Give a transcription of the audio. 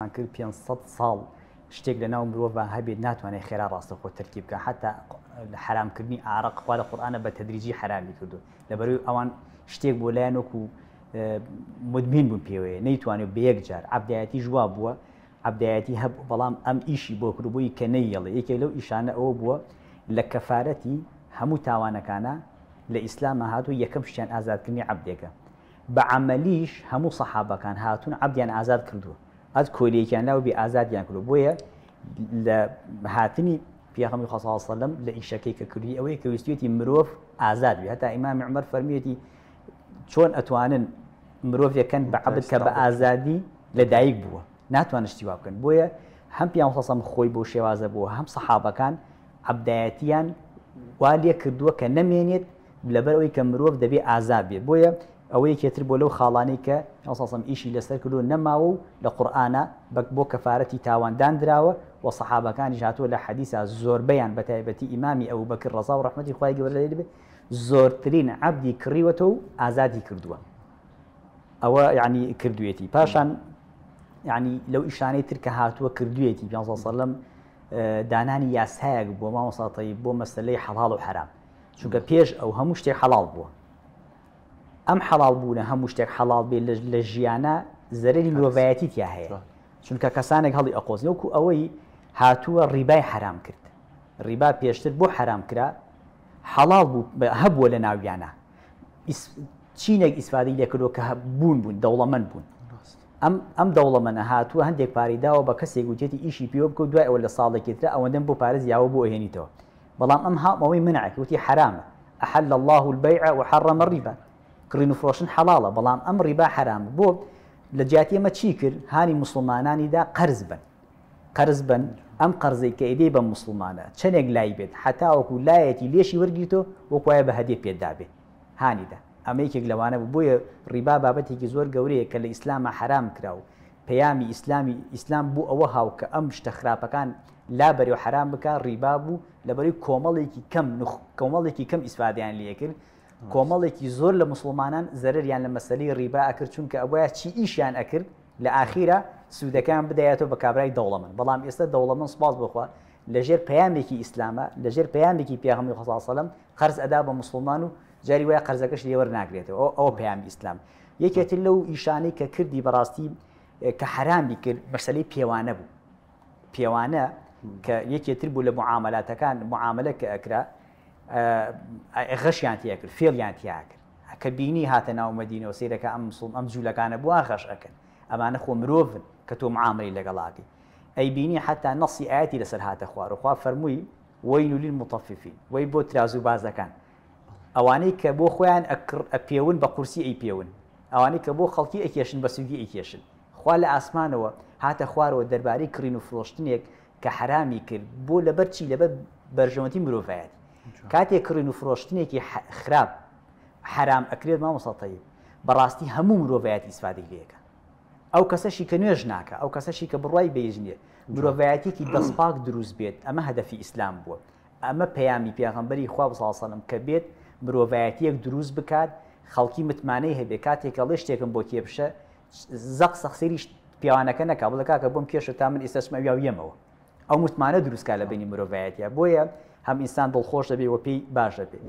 کرد 500 ساڵ شتێک لە ناو مرۆڤ هەبێت ناتوانێت خێرا ڕاستە خۆ ترکی بکە حتا حرامکردنی عراق خوا لە قورآانە بە تدریجی حرامی کردو لەبەروی ئەوان شتێک بۆ لایەنۆکو مدمین بوون پێوەیە نەیتوانێت بەیەک جار عبدایەتی ژوا بووە عبدایەتی هەب بەڵام ئەم ئیشی بۆ کردبووی کە نەیەڵێ یەکێ لەو ئیشانە ئەوە بووە لە کەفاەتی هەموو تاوانەکانە لە ئیسلامە هاتوو یەکەم شتیان ئازادکردنی عبدێکە بە عملیش هەموو سەحابەکان هاتون عبدیان ئازاد کردووە ئەس کۆلیەکیان ناو بێ ئازادیان کرد بۆیە لە هاتنی پیاخەمی خەساڵسەلم لە ئیشەکەی کە کردی ئەوەی کە ویستێتی مرۆڤ ئازاد بێ هەتا ئیمان عمەر فەرمیێتی چۆن ئەتوانن مرۆڤەکەن بە عبد کە بە ئازادی لەدایک بووە ناتوانن شتیوا بکەن بۆیە هەم پیان خەسەم خۆی بۆ شێوازە بووە هەم سەحابەکان عبدایەتیان والێ کردووە کە نەمێنێت لەبەر ئەوی کە مرۆڤ دەبێ ئازاد بێ بۆیە ئەوەی کێتر بۆ لەو خاڵانەی کە ئەساسم ئیشی لەسەر کردو نەماوە و لە قورآانە بەک بۆ کەفاەتی تاواندان درراوە و سەحابەکانی هاتووە لە حەدیسا زۆربیان بە تایبەتی ئیمامی ئەو بەکرد ڕزا و ڕحمەتی خخوای گەورەی بێت زۆرترین عبدی کڕیوەتە و ئازادی کردووە ئەوە یعنی کردوێتی پاشان یعنی لەو ئیشانەی ترکە هاتووە کردوێتی 1970 دانانی یاسایەک بۆ ماوەساتایی بۆ مەسلەی حەڵال و حرام چونکە پێش ئەو هەموو شتێک حەڵال بووە ئەم حەڵال بوونە هەموو شتێک حەڵال بێ لە ژیانە زەرری مرۆڤایەتی تیا هەیە چونکە کەسانێک هەڵی ئەقۆزنەوە و ئەوەی هاتووە ڕیبای حرام کرد ڕیبا پێشتر بۆ حرام کرا حەڵال هەبووە لە ناویانە چینێک ئیسفادی لێکردەوە کە بوون بوون دەوڵەمەند بوون ئەم ئەم دەوڵەمەە هاتووە هەندێک پاریداوە بە کەسێک گوتێتی ئیشی پێوە بکە دوای ئەوە لە ساڵێکێترا ئەوەندەم بۆ پارێز یاوە بۆ هێنیتەوە بەڵام ئەم هاڵمەوەی منعکوتی حرامە ئەحل الله البيع وحرم الربا کڕین و فرۆشن حەڵاڵە بەڵام ئەم ڕیبا حرام بۆ لە جیاتیەمە چی کرد هاانی مسلمانانیدا قرز بن قرز بن ئەم قەرزەی کە ئیدەی بە مسلمانە چنێک لای بێت حتاوەکو لایەتی لێشی وەرگیتۆ وەکوایە بە هەدێ پێدابێ هانیدا ئەمەیکێک لەوانە بۆیە ڕیبا بابەتێکی زۆر گەورەیە کە لە ئیسلامە حرام کراوە پەیامی ئیسلامی ئیسلام بوو ئەوە هاو کە ئەم شتە خراپەکان لابەری و حرام بک ڕیبا بوو لەبەری کۆمەڵێکی کەم کۆمەڵێکی کەم ئیسفادیان لەکرد کۆمەڵێکی زۆر لە مسلمانان زەرریان لە مەسەلی ریبا ئەکرد چونکە ئەوەیە چی ئیشیان ئەکرد لە ئاخیرە سوودەکان بدایێتەوە بە کابرای دەوڵەمن بەڵام ئێستا دەوڵەمن سپاس بخوا لەژێر پەیامێکی ئیسلامە لەژێر پەیامێکی پیاهمی خساسەلم قرز ئەدا بە مسلمان و جاری وایە قەرزەکەش لێوە ناگرێتەوە ئەو پەیام ئیسلام یەکێتی لەو ئیشانەی کە کردی بەڕاستی کە حرامی کرد مەسلەی پێوانە بوو پێوانە کە یەکێتر بوو لە معاملاتەکان معاملە کە ئەکرا غەشیان تیاکرد فێڵیان تیاکرد کە بینی هاتە ناومەدینەوە سیرەکە ئەم مسڵ ئەم جوولەکانە بووە غەش ئەەکەن ئەمانە خۆ مرۆڤن کە تۆ معاملی لەگەڵاتی ئەی بینی حتا نەسی ئاەتی لەسەر هاتە خوار وخوا فەرمووی وەی نولین متەفیفی وی بۆ ترازوو بازەکان ئەوانەی کە بۆ خۆیان ئەپێون بە قورسی ئەی پێون ئەوانەی کە بۆ خەڵکی ئەکێشن بە سوگی ئەیکێشن خوا لە ئاسمانەوە هاتە خوارەوە دەربارەی کڕین و فرۆشتنێک کە حرامی کرد بۆ لەبەرچی لەبەر بەرژەوەتی مرۆڤایەتی کاتێک کڕین و فرۆشتنێکی خراپ حرام ئەکرێت مامۆسەڵتەیب بەڕاستی هەموو مرۆڤایەت ئیسفادی لەکە ئەو کەسەشی کە نوێژ ناکە ئەو کەسەشی کە بڕای بێژنیە مرۆڤایەتێکی دەستپاک دروست بێت ئەمە هەدەفی ئیسلام بووە ئەمە پەیامی پیاغمبەری خوا ساڵسەلم کە بێت مرۆڤایەتیەک دروست بکات خەڵکی متمانەی هەبێ کاتێکە لێ شتێکم بۆ کێبشە زەق سەخسێری پیاوانەکە نەکا بڵکا کە بۆم کێشە تا من ئێستاسمەویاویەمەوە ئەو متمانە دروستکە لە بینی مرۆڤایەتە بۆیە هەم ئینسان دڵخۆش دەبێ وە پێی باش دەبێت.